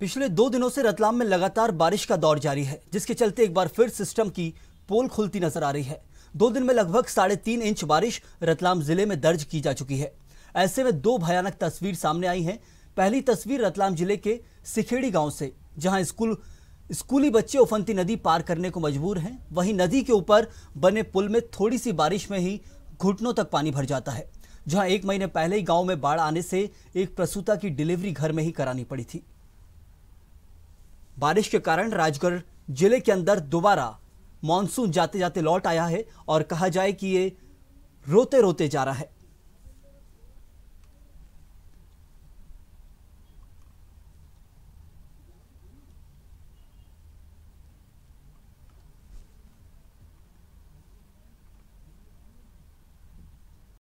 पिछले दो दिनों से रतलाम में लगातार बारिश का दौर जारी है जिसके चलते एक बार फिर सिस्टम की पोल खुलती नजर आ रही है दो दिन में लगभग साढ़े तीन इंच बारिश रतलाम जिले में दर्ज की जा चुकी है ऐसे में दो भयानक तस्वीर सामने आई हैं पहली तस्वीर रतलाम जिले के सिखेड़ी गांव से जहां स्कूल स्कूली बच्चे उफंती नदी पार करने को मजबूर हैं वहीं नदी के ऊपर बने पुल में थोड़ी सी बारिश में ही घुटनों तक पानी भर जाता है जहां एक महीने पहले ही गांव में बाढ़ आने से एक प्रसूता की डिलीवरी घर में ही करानी पड़ी थी बारिश के कारण राजगढ़ जिले के अंदर दोबारा मानसून जाते जाते लौट आया है और कहा जाए कि ये रोते रोते जा रहा है